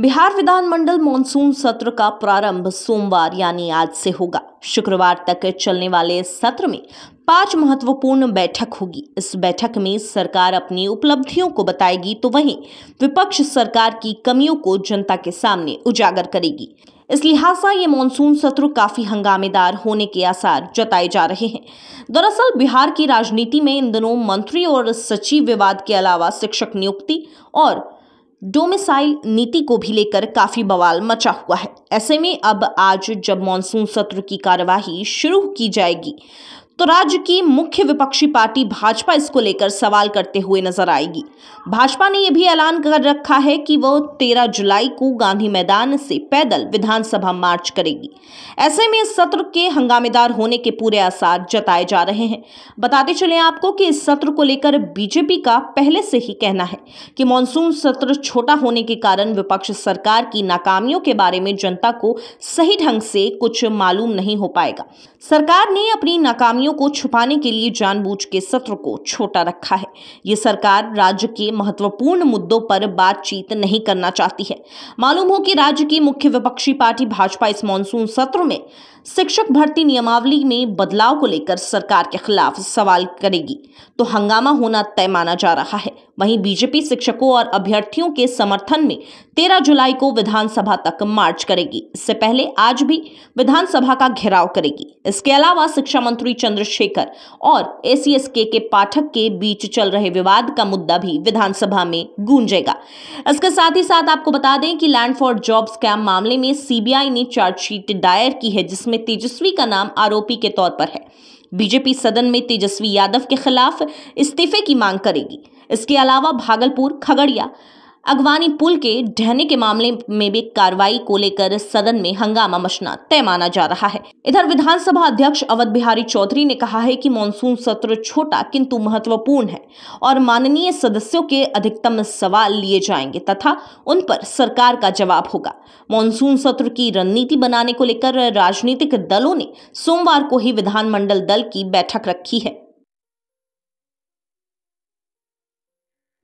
बिहार विधानमंडल मानसून सत्र का प्रारंभ सोमवार यानी आज से होगा शुक्रवार तक चलने वाले सत्र में पांच महत्वपूर्ण बैठक होगी इस बैठक में सरकार अपनी उपलब्धियों को बताएगी तो वहीं विपक्ष सरकार की कमियों को जनता के सामने उजागर करेगी इस लिहाजा ये मानसून सत्र काफी हंगामेदार होने के आसार जताए जा रहे हैं दरअसल बिहार की राजनीति में इन दिनों मंत्री और सचिव विवाद के अलावा शिक्षक नियुक्ति और डोमिसाइल नीति को भी लेकर काफी बवाल मचा हुआ है ऐसे में अब आज जब मानसून सत्र की कार्यवाही शुरू की जाएगी तो राज्य की मुख्य विपक्षी पार्टी भाजपा इसको लेकर सवाल करते हुए नजर आएगी भाजपा ने यह भी ऐलान कर रखा है कि वह 13 जुलाई को गांधी मैदान से पैदल विधानसभा मार्च करेगी ऐसे में इस सत्र के हंगामेदार होने के पूरे आसार जताए जा रहे हैं बताते चले आपको कि इस सत्र को लेकर बीजेपी का पहले से ही कहना है कि मानसून सत्र छोटा होने के कारण विपक्ष सरकार की नाकामियों के बारे में जनता को सही ढंग से कुछ मालूम नहीं हो पाएगा सरकार ने अपनी नाकामियों कमियों को छुपाने के लिए जानबूझ के सत्र को छोटा रखा है ये सरकार राज्य के महत्वपूर्ण मुद्दों पर बातचीत नहीं करना चाहती है मालूम हो कि राज्य की मुख्य विपक्षी पार्टी भाजपा इस मानसून सत्र में शिक्षक भर्ती नियमावली में बदलाव को लेकर सरकार के खिलाफ सवाल करेगी तो हंगामा होना तय माना जा रहा है वहीं बीजेपी शिक्षकों और अभ्यर्थियों के समर्थन में 13 जुलाई को विधानसभा तक मार्च करेगी इससे पहले आज भी विधानसभा का घेराव करेगी इसके अलावा शिक्षा मंत्री चंद्रशेखर और के के पाठक के बीच चल रहे विवाद का मुद्दा भी विधानसभा में गूंजेगा इसके साथ ही साथ आपको बता दें कि लैंड फॉर जॉब स्कैम मामले में सीबीआई ने चार्जशीट दायर की है जिसमें तेजस्वी का नाम आरोपी के तौर पर है बीजेपी सदन में तेजस्वी यादव के खिलाफ इस्तीफे की मांग करेगी इसके अलावा भागलपुर खगड़िया अगवानी पुल के ढहने के मामले में भी कार्रवाई को लेकर सदन में हंगामा मचना तय माना जा रहा है इधर विधानसभा अध्यक्ष अवध बिहारी चौधरी ने कहा है कि मानसून सत्र छोटा किंतु महत्वपूर्ण है और माननीय सदस्यों के अधिकतम सवाल लिए जाएंगे तथा उन पर सरकार का जवाब होगा मानसून सत्र की रणनीति बनाने को लेकर राजनीतिक दलों ने सोमवार को ही विधानमंडल दल की बैठक रखी है